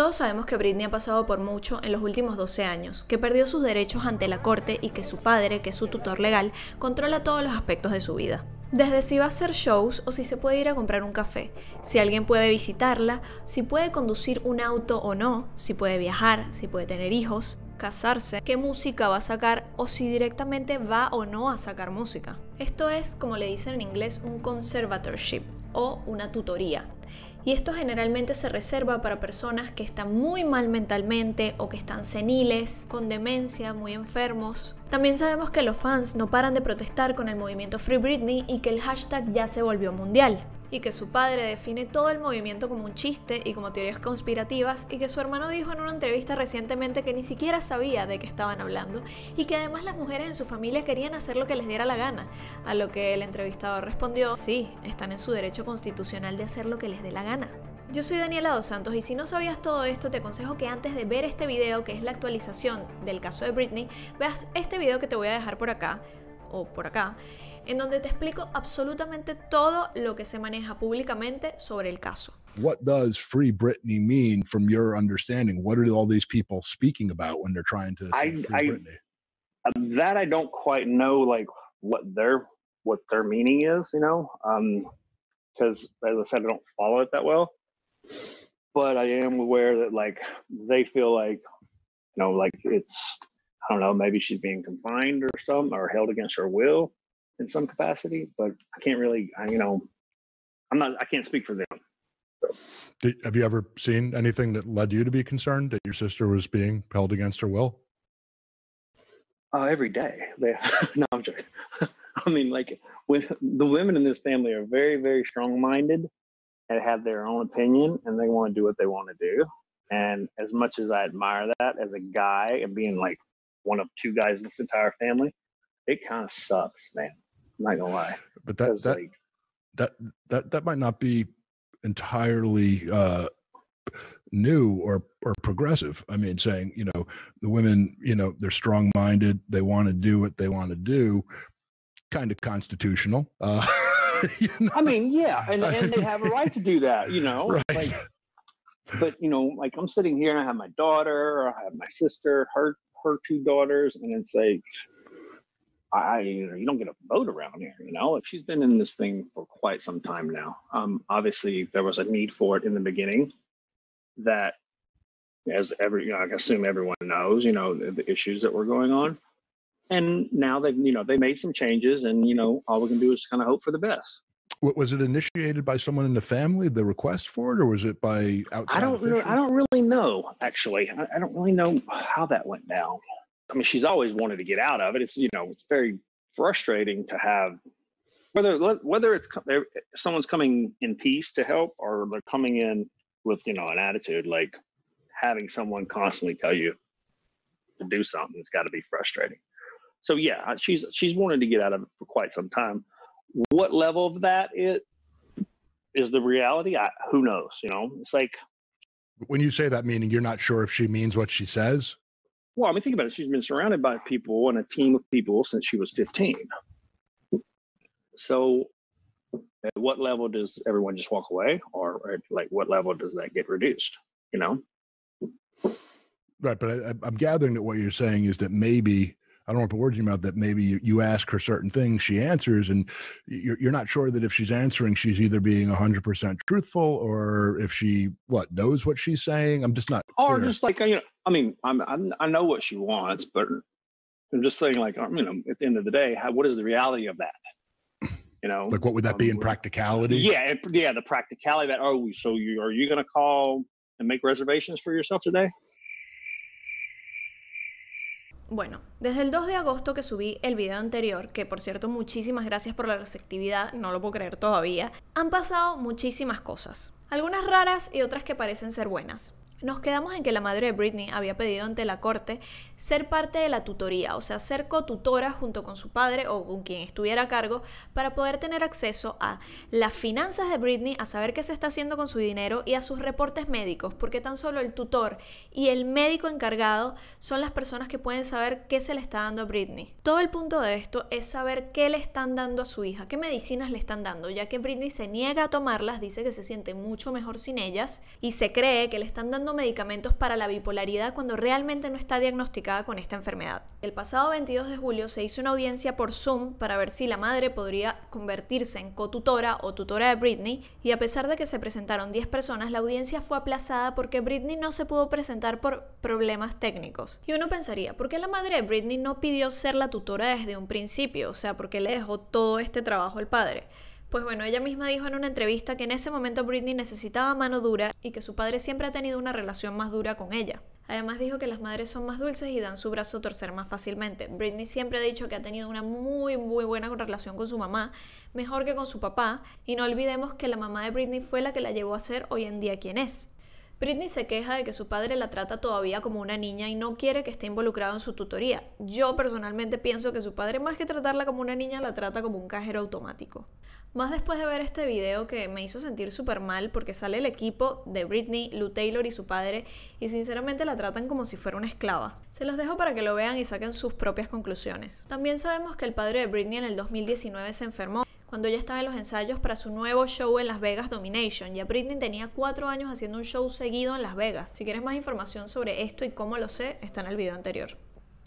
Todos sabemos que Britney ha pasado por mucho en los últimos 12 años, que perdió sus derechos ante la corte y que su padre, que es su tutor legal, controla todos los aspectos de su vida. Desde si va a hacer shows o si se puede ir a comprar un café, si alguien puede visitarla, si puede conducir un auto o no, si puede viajar, si puede tener hijos, casarse, qué música va a sacar o si directamente va o no a sacar música. Esto es, como le dicen en inglés, un conservatorship o una tutoría y esto generalmente se reserva para personas que están muy mal mentalmente o que están seniles, con demencia, muy enfermos. También sabemos que los fans no paran de protestar con el movimiento Free Britney y que el hashtag ya se volvió mundial y que su padre define todo el movimiento como un chiste y como teorías conspirativas y que su hermano dijo en una entrevista recientemente que ni siquiera sabía de qué estaban hablando y que además las mujeres en su familia querían hacer lo que les diera la gana, a lo que el entrevistador respondió, sí, están en su derecho constitucional de hacer lo que les dé la gana. Yo soy Daniela Dos Santos y si no sabías todo esto te aconsejo que antes de ver este video, que es la actualización del caso de Britney, veas este video que te voy a dejar por acá o por acá en donde te explico absolutamente todo lo que se maneja públicamente sobre el caso. What does free Britney mean from your understanding? What are all these people speaking about when they're trying to I, free I, Britney? Um, that I don't quite know, like what their what their meaning is, you know, because um, as I said, I don't follow it that well. But I am aware that like they feel like, you know, like it's I don't know, maybe she's being confined or something or held against her will in some capacity, but I can't really, I, you know, I'm not, I can't speak for them. So. Did, have you ever seen anything that led you to be concerned that your sister was being held against her will? Uh, every day. They, no, I'm joking. I mean, like the women in this family are very, very strong-minded and have their own opinion, and they want to do what they want to do. And as much as I admire that as a guy and being like one of two guys in this entire family, it kind of sucks, man not gonna lie. But that that, like, that that that might not be entirely uh, new or or progressive. I mean, saying you know the women, you know, they're strong minded, they want to do what they want to do, kind of constitutional. Uh, you know? I mean, yeah, and and they have a right to do that, you know. Right. Like, but you know, like I'm sitting here and I have my daughter, I have my sister, her her two daughters, and it's like I, you know, you don't get a vote around here. You know, she's been in this thing for quite some time now. Um, obviously, there was a need for it in the beginning. That, as every, you know, I assume everyone knows, you know, the, the issues that were going on. And now they've, you know, they made some changes, and you know, all we can do is kind of hope for the best. What Was it initiated by someone in the family, the request for it, or was it by outside? I don't. I don't really know. Actually, I, I don't really know how that went down. I mean, she's always wanted to get out of it. It's you know, it's very frustrating to have whether whether it's someone's coming in peace to help or they're coming in with you know an attitude like having someone constantly tell you to do something it's got to be frustrating so yeah she's she's wanted to get out of it for quite some time what level of that it is the reality I, who knows you know it's like when you say that meaning you're not sure if she means what she says well, I mean, think about it. She's been surrounded by people and a team of people since she was 15. So, at what level does everyone just walk away, or, like what level does that get reduced? You know. Right, but I, I'm gathering that what you're saying is that maybe I don't want to put words in your mouth that maybe you, you ask her certain things, she answers, and you're, you're not sure that if she's answering, she's either being 100% truthful or if she, what, knows what she's saying. I'm just not. Or clear. just like, you know, I mean, I'm, I'm i know what she wants, but I'm just saying, like, you know, at the end of the day, how, what is the reality of that? You know, like what would that um, be in practicality? Yeah, it, yeah, the practicality that. Oh, so you are you going to call and make reservations for yourself today? Bueno, desde el 2 de agosto que subí el video anterior, que por cierto muchísimas gracias por la receptividad, no lo puedo creer todavía, han pasado muchísimas cosas, algunas raras y otras que parecen ser buenas. Nos quedamos en que la madre de Britney había pedido ante la corte ser parte de la tutoría, o sea, ser cotutora junto con su padre o con quien estuviera a cargo para poder tener acceso a las finanzas de Britney, a saber qué se está haciendo con su dinero y a sus reportes médicos, porque tan solo el tutor y el médico encargado son las personas que pueden saber qué se le está dando a Britney. Todo el punto de esto es saber qué le están dando a su hija, qué medicinas le están dando, ya que Britney se niega a tomarlas, dice que se siente mucho mejor sin ellas y se cree que le están dando medicamentos para la bipolaridad cuando realmente no está diagnosticada con esta enfermedad. El pasado 22 de julio se hizo una audiencia por Zoom para ver si la madre podría convertirse en cotutora o tutora de Britney y a pesar de que se presentaron 10 personas, la audiencia fue aplazada porque Britney no se pudo presentar por problemas técnicos. Y uno pensaría, ¿por qué la madre de Britney no pidió ser la tutora desde un principio? O sea, ¿por qué le dejó todo este trabajo al padre? Pues bueno, ella misma dijo en una entrevista que en ese momento Britney necesitaba mano dura y que su padre siempre ha tenido una relación más dura con ella. Además dijo que las madres son más dulces y dan su brazo a torcer más fácilmente. Britney siempre ha dicho que ha tenido una muy muy buena relación con su mamá, mejor que con su papá, y no olvidemos que la mamá de Britney fue la que la llevó a ser hoy en día quien es. Britney se queja de que su padre la trata todavía como una niña y no quiere que esté involucrado en su tutoría. Yo personalmente pienso que su padre más que tratarla como una niña la trata como un cajero automático. Más después de ver este video que me hizo sentir súper mal porque sale el equipo de Britney, Lou Taylor y su padre y sinceramente la tratan como si fuera una esclava. Se los dejo para que lo vean y saquen sus propias conclusiones. También sabemos que el padre de Britney en el 2019 se enfermó cuando ella estaba en los ensayos para su nuevo show en Las Vegas Domination. Ya Britney tenía cuatro años haciendo un show seguido en Las Vegas. Si quieres más información sobre esto y cómo lo sé, está en el video anterior.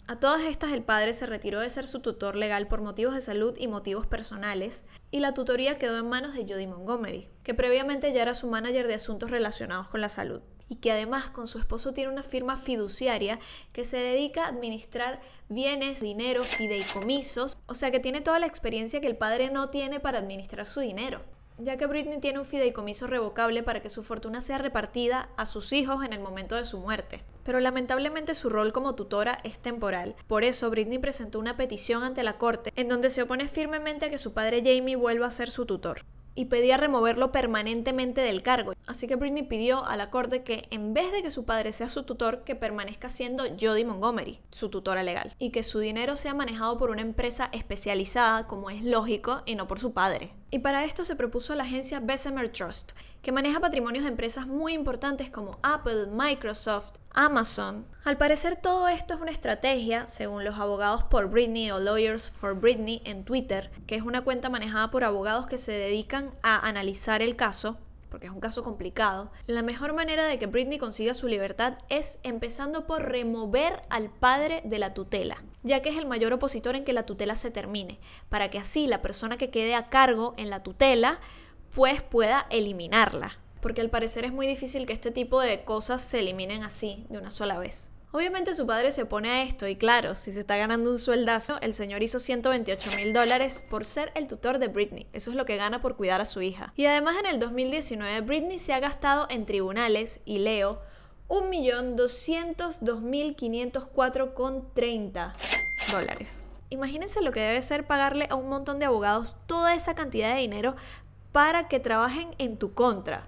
A todas estas el padre se retiró de ser su tutor legal por motivos de salud y motivos personales, y la tutoría quedó en manos de Judy Montgomery, que previamente ya era su manager de asuntos relacionados con la salud y que además con su esposo tiene una firma fiduciaria que se dedica a administrar bienes, dinero, fideicomisos, o sea que tiene toda la experiencia que el padre no tiene para administrar su dinero ya que Britney tiene un fideicomiso revocable para que su fortuna sea repartida a sus hijos en el momento de su muerte. Pero lamentablemente su rol como tutora es temporal. Por eso Britney presentó una petición ante la corte en donde se opone firmemente a que su padre Jamie vuelva a ser su tutor y pedía removerlo permanentemente del cargo. Así que Britney pidió a la corte que en vez de que su padre sea su tutor, que permanezca siendo Jodie Montgomery, su tutora legal, y que su dinero sea manejado por una empresa especializada, como es lógico, y no por su padre y para esto se propuso la agencia Bessemer Trust, que maneja patrimonios de empresas muy importantes como Apple, Microsoft, Amazon. Al parecer todo esto es una estrategia, según los abogados por Britney o Lawyers for Britney en Twitter, que es una cuenta manejada por abogados que se dedican a analizar el caso, porque es un caso complicado, la mejor manera de que Britney consiga su libertad es empezando por remover al padre de la tutela, ya que es el mayor opositor en que la tutela se termine, para que así la persona que quede a cargo en la tutela pues pueda eliminarla, porque al parecer es muy difícil que este tipo de cosas se eliminen así de una sola vez. Obviamente su padre se opone a esto y claro, si se está ganando un sueldazo, el señor hizo 128 mil dólares por ser el tutor de Britney. Eso es lo que gana por cuidar a su hija. Y además en el 2019 Britney se ha gastado en tribunales y leo 1.202.504,30 dólares. Imagínense lo que debe ser pagarle a un montón de abogados toda esa cantidad de dinero para que trabajen en tu contra.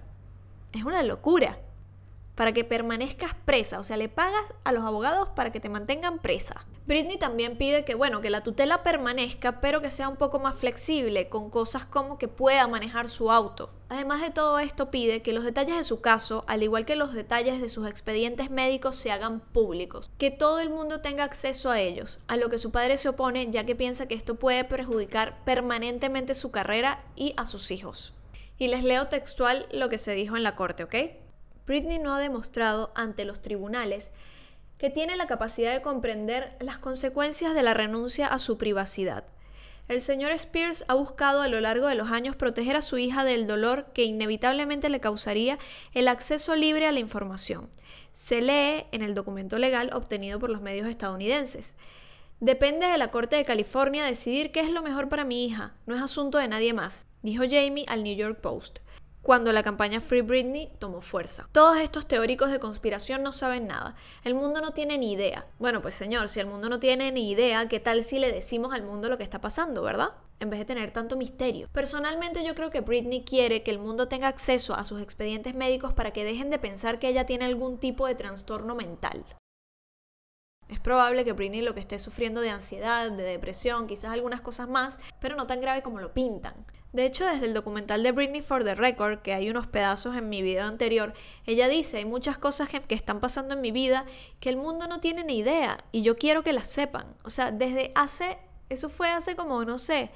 Es una locura para que permanezcas presa, o sea, le pagas a los abogados para que te mantengan presa. Britney también pide que, bueno, que la tutela permanezca, pero que sea un poco más flexible, con cosas como que pueda manejar su auto. Además de todo esto, pide que los detalles de su caso, al igual que los detalles de sus expedientes médicos, se hagan públicos, que todo el mundo tenga acceso a ellos, a lo que su padre se opone ya que piensa que esto puede perjudicar permanentemente su carrera y a sus hijos. Y les leo textual lo que se dijo en la corte, ¿ok? Britney no ha demostrado ante los tribunales que tiene la capacidad de comprender las consecuencias de la renuncia a su privacidad. El señor Spears ha buscado a lo largo de los años proteger a su hija del dolor que inevitablemente le causaría el acceso libre a la información. Se lee en el documento legal obtenido por los medios estadounidenses. Depende de la Corte de California decidir qué es lo mejor para mi hija, no es asunto de nadie más, dijo Jamie al New York Post cuando la campaña Free Britney tomó fuerza. Todos estos teóricos de conspiración no saben nada. El mundo no tiene ni idea. Bueno, pues señor, si el mundo no tiene ni idea, ¿qué tal si le decimos al mundo lo que está pasando, verdad? en vez de tener tanto misterio. Personalmente yo creo que Britney quiere que el mundo tenga acceso a sus expedientes médicos para que dejen de pensar que ella tiene algún tipo de trastorno mental. Es probable que Britney lo que esté sufriendo de ansiedad, de depresión, quizás algunas cosas más, pero no tan grave como lo pintan. De hecho, desde el documental de Britney for the Record, que hay unos pedazos en mi video anterior, ella dice, hay muchas cosas que, están pasando en mi vida que el mundo no tiene ni idea y yo quiero que las sepan. O sea, desde hace, eso fue hace como, no sé,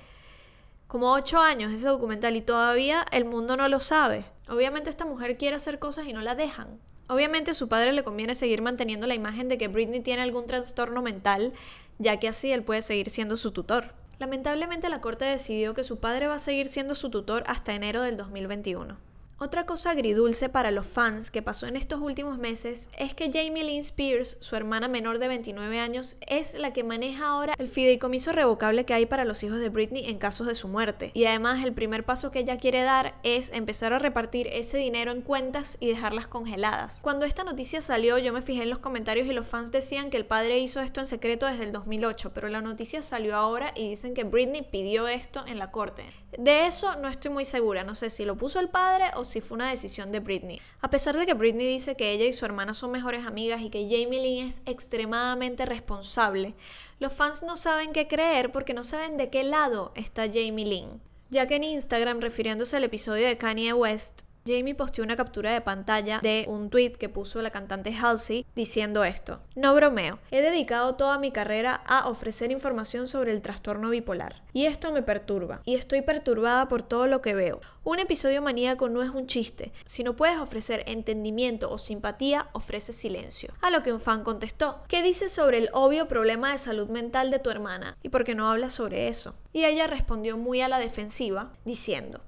como ocho años ese documental y todavía el mundo no lo sabe. Obviamente esta mujer quiere hacer cosas y no la dejan. Obviamente su padre le conviene seguir manteniendo la imagen de que Britney tiene algún trastorno mental, ya que así él puede seguir siendo su tutor. Lamentablemente la corte decidió que su padre va a seguir siendo su tutor hasta enero del 2021. Otra cosa agridulce para los fans que pasó en estos últimos meses es que Jamie Lynn Spears, su hermana menor de 29 años, es la que maneja ahora el fideicomiso revocable que hay para los hijos de Britney en casos de su muerte. Y además el primer paso que ella quiere dar es empezar a repartir ese dinero en cuentas y dejarlas congeladas. Cuando esta noticia salió yo me fijé en los comentarios y los fans decían que el padre hizo esto en secreto desde el 2008, pero la noticia salió ahora y dicen que Britney pidió esto en la corte. De eso no estoy muy segura, no sé si lo puso el padre o si fue una decisión de Britney. A pesar de que Britney dice que ella y su hermana son mejores amigas y que Jamie Lynn es extremadamente responsable, los fans no saben qué creer porque no saben de qué lado está Jamie Lynn. Ya que en Instagram, refiriéndose al episodio de Kanye West, Jamie posteó una captura de pantalla de un tweet que puso la cantante Halsey diciendo esto. No bromeo, he dedicado toda mi carrera a ofrecer información sobre el trastorno bipolar. Y esto me perturba, y estoy perturbada por todo lo que veo. Un episodio maníaco no es un chiste. Si no puedes ofrecer entendimiento o simpatía, ofrece silencio. A lo que un fan contestó, ¿qué dices sobre el obvio problema de salud mental de tu hermana? ¿Y por qué no hablas sobre eso? Y ella respondió muy a la defensiva, diciendo,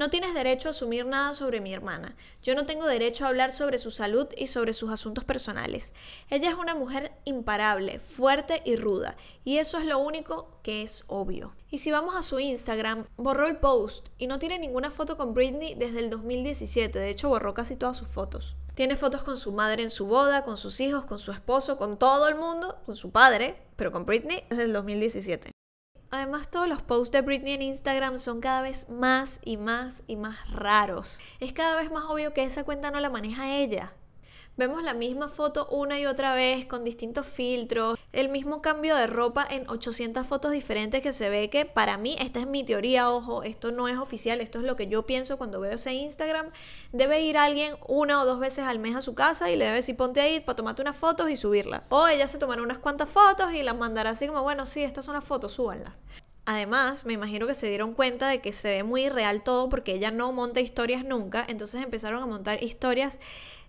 no tienes derecho a asumir nada sobre mi hermana. Yo no tengo derecho a hablar sobre su salud y sobre sus asuntos personales. Ella es una mujer imparable, fuerte y ruda, y eso es lo único que es obvio. Y si vamos a su Instagram, borró el post y no tiene ninguna foto con Britney desde el 2017, de hecho borró casi todas sus fotos. Tiene fotos con su madre en su boda, con sus hijos, con su esposo, con todo el mundo, con su padre, pero con Britney desde el 2017. Además, todos los posts de Britney en Instagram son cada vez más y más y más raros. Es cada vez más obvio que esa cuenta no la maneja ella. Vemos la misma foto una y otra vez con distintos filtros, el mismo cambio de ropa en 800 fotos diferentes que se ve que para mí, esta es mi teoría, ojo, esto no es oficial, esto es lo que yo pienso cuando veo ese Instagram, debe ir alguien una o dos veces al mes a su casa y le debe decir ponte ahí para tomarte unas fotos y subirlas. O ella se tomará unas cuantas fotos y las mandará así como, bueno, sí, estas son las fotos, súbanlas. Además, me imagino que se dieron cuenta de que se ve muy real todo porque ella no monta historias nunca, entonces empezaron a montar historias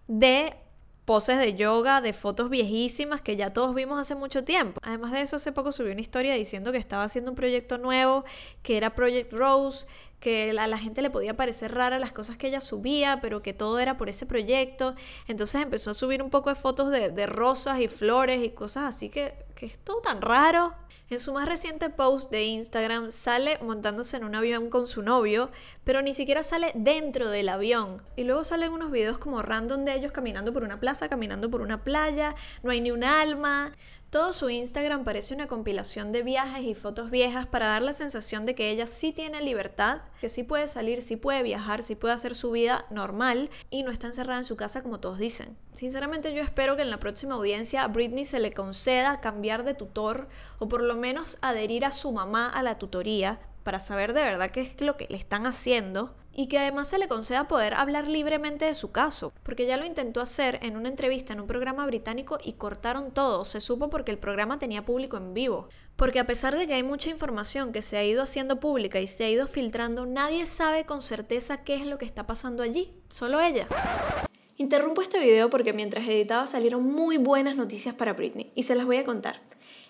de poses de yoga, de fotos viejísimas que ya todos vimos hace mucho tiempo. Además de eso, hace poco subió una historia diciendo que estaba haciendo un proyecto nuevo, que era Project Rose, que a la gente le podía parecer rara las cosas que ella subía, pero que todo era por ese proyecto. Entonces empezó a subir un poco de fotos de, de rosas y flores y cosas así que que es todo tan raro. En su más reciente post de Instagram sale montándose en un avión con su novio, pero ni siquiera sale dentro del avión. Y luego salen unos videos como random de ellos caminando por una plaza, caminando por una playa, no hay ni un alma. Todo su Instagram parece una compilación de viajes y fotos viejas para dar la sensación de que ella sí tiene libertad, que sí puede salir, sí puede viajar, sí puede hacer su vida normal y no está encerrada en su casa como todos dicen. Sinceramente yo espero que en la próxima audiencia Britney se le conceda cambiar de tutor o por lo menos adherir a su mamá a la tutoría para saber de verdad qué es lo que le están haciendo y que además se le conceda poder hablar libremente de su caso, porque ya lo intentó hacer en una entrevista en un programa británico y cortaron todo, se supo porque el programa tenía público en vivo. Porque a pesar de que hay mucha información que se ha ido haciendo pública y se ha ido filtrando, nadie sabe con certeza qué es lo que está pasando allí, solo ella. Interrumpo este video porque mientras editaba salieron muy buenas noticias para Britney y se las voy a contar.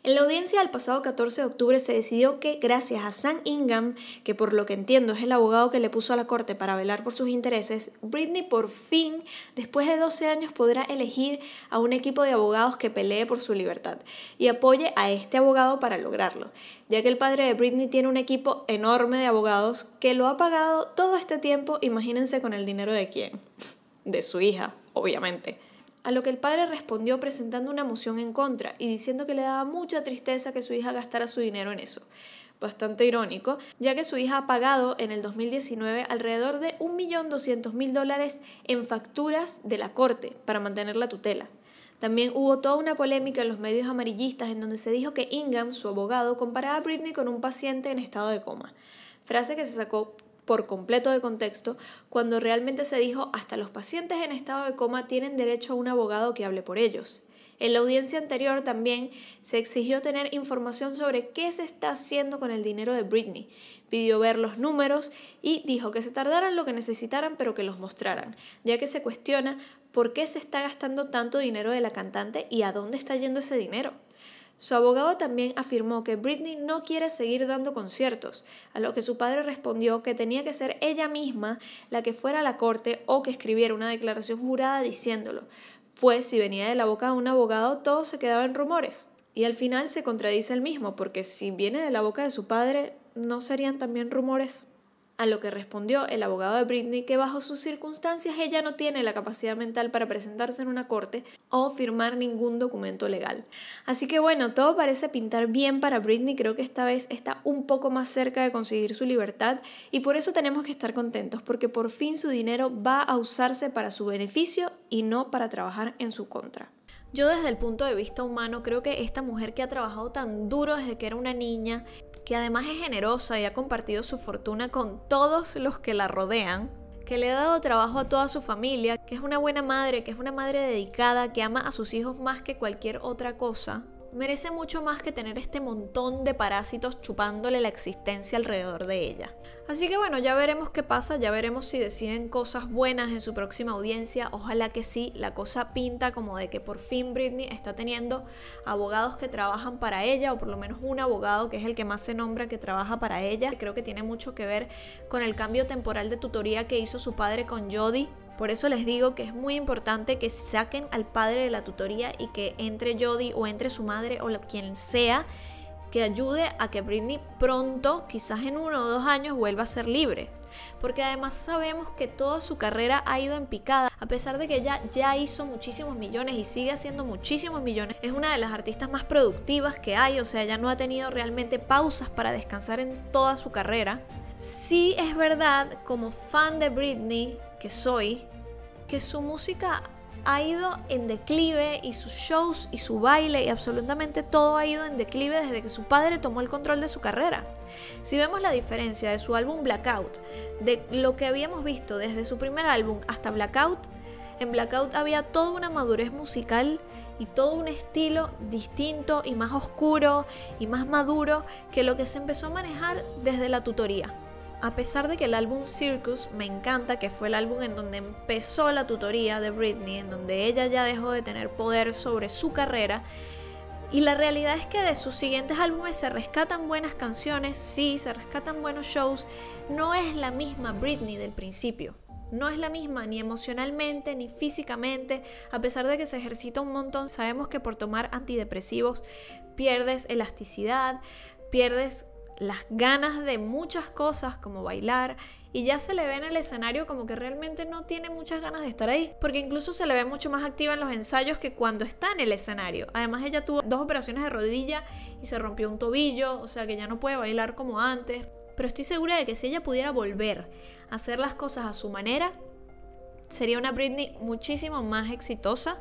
En la audiencia del pasado 14 de octubre se decidió que, gracias a Sam Ingham, que por lo que entiendo es el abogado que le puso a la corte para velar por sus intereses, Britney por fin, después de 12 años, podrá elegir a un equipo de abogados que pelee por su libertad y apoye a este abogado para lograrlo, ya que el padre de Britney tiene un equipo enorme de abogados que lo ha pagado todo este tiempo, imagínense con el dinero de quién, de su hija, obviamente a lo que el padre respondió presentando una moción en contra y diciendo que le daba mucha tristeza que su hija gastara su dinero en eso. Bastante irónico, ya que su hija ha pagado en el 2019 alrededor de 1.200.000 dólares en facturas de la corte para mantener la tutela. También hubo toda una polémica en los medios amarillistas en donde se dijo que Ingham, su abogado, comparaba a Britney con un paciente en estado de coma frase que se sacó por completo de contexto, cuando realmente se dijo hasta los pacientes en estado de coma tienen derecho a un abogado que hable por ellos. En la audiencia anterior también se exigió tener información sobre qué se está haciendo con el dinero de Britney. Pidió ver los números y dijo que se tardaran lo que necesitaran pero que los mostraran, ya que se cuestiona por qué se está gastando tanto dinero de la cantante y a dónde está yendo ese dinero. Su abogado también afirmó que Britney no quiere seguir dando conciertos, a lo que su padre respondió que tenía que ser ella misma la que fuera a la corte o que escribiera una declaración jurada diciéndolo, pues si venía de la boca de un abogado todo se quedaba en rumores. Y al final se contradice el mismo, porque si viene de la boca de su padre, ¿no serían también rumores? a lo que respondió el abogado de Britney que bajo sus circunstancias ella no tiene la capacidad mental para presentarse en una corte o firmar ningún documento legal. Así que bueno, todo parece pintar bien para Britney, creo que esta vez está un poco más cerca de conseguir su libertad y por eso tenemos que estar contentos, porque por fin su dinero va a usarse para su beneficio y no para trabajar en su contra. Yo desde el punto de vista humano creo que esta mujer que ha trabajado tan duro desde que era una niña que además es generosa y ha compartido su fortuna con todos los que la rodean, que le ha dado trabajo a toda su familia, que es una buena madre, que es una madre dedicada, que ama a sus hijos más que cualquier otra cosa, merece mucho más que tener este montón de parásitos chupándole la existencia alrededor de ella. Así que bueno, ya veremos qué pasa, ya veremos si deciden cosas buenas en su próxima audiencia, ojalá que sí, la cosa pinta como de que por fin Britney está teniendo abogados que trabajan para ella, o por lo menos un abogado que es el que más se nombra que trabaja para ella, creo que tiene mucho que ver con el cambio temporal de tutoría que hizo su padre con Jodie por eso les digo que es muy importante que saquen al padre de la tutoría y que entre Jody o entre su madre o quien sea que ayude a que Britney pronto, quizás en uno o dos años, vuelva a ser libre. Porque además sabemos que toda su carrera ha ido en picada, a pesar de que ella ya hizo muchísimos millones y sigue haciendo muchísimos millones. Es una de las artistas más productivas que hay, o sea, ya no ha tenido realmente pausas para descansar en toda su carrera. Sí es verdad, como fan de Britney que soy, que su música ha ido en declive y sus shows y su baile y absolutamente todo ha ido en declive desde que su padre tomó el control de su carrera. Si vemos la diferencia de su álbum Blackout, de lo que habíamos visto desde su primer álbum hasta Blackout, en Blackout había toda una madurez musical y todo un estilo distinto y más oscuro y más maduro que lo que se empezó a manejar desde la tutoría a pesar de que el álbum Circus me encanta, que fue el álbum en donde empezó la tutoría de Britney, en donde ella ya dejó de tener poder sobre su carrera, y la realidad es que de sus siguientes álbumes se rescatan buenas canciones, sí, se rescatan buenos shows, no es la misma Britney del principio. No es la misma ni emocionalmente ni físicamente, a pesar de que se ejercita un montón, sabemos que por tomar antidepresivos pierdes elasticidad, pierdes las ganas de muchas cosas como bailar y ya se le ve en el escenario como que realmente no tiene muchas ganas de estar ahí, porque incluso se le ve mucho más activa en los ensayos que cuando está en el escenario. Además ella tuvo dos operaciones de rodilla y se rompió un tobillo, o sea que ya no puede bailar como antes, pero estoy segura de que si ella pudiera volver a hacer las cosas a su manera, sería una Britney muchísimo más exitosa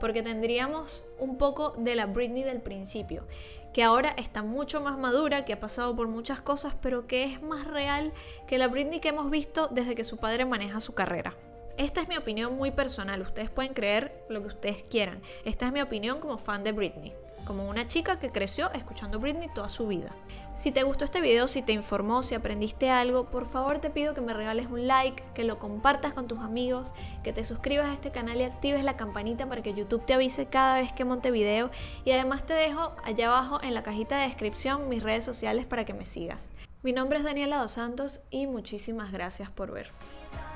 porque tendríamos un poco de la Britney del principio que ahora está mucho más madura, que ha pasado por muchas cosas, pero que es más real que la Britney que hemos visto desde que su padre maneja su carrera. Esta es mi opinión muy personal, ustedes pueden creer lo que ustedes quieran. Esta es mi opinión como fan de Britney como una chica que creció escuchando Britney toda su vida. Si te gustó este video, si te informó, si aprendiste algo, por favor te pido que me regales un like, que lo compartas con tus amigos, que te suscribas a este canal y actives la campanita para que YouTube te avise cada vez que monte video y además te dejo allá abajo en la cajita de descripción mis redes sociales para que me sigas. Mi nombre es Daniela Dos Santos y muchísimas gracias por ver.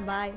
Bye.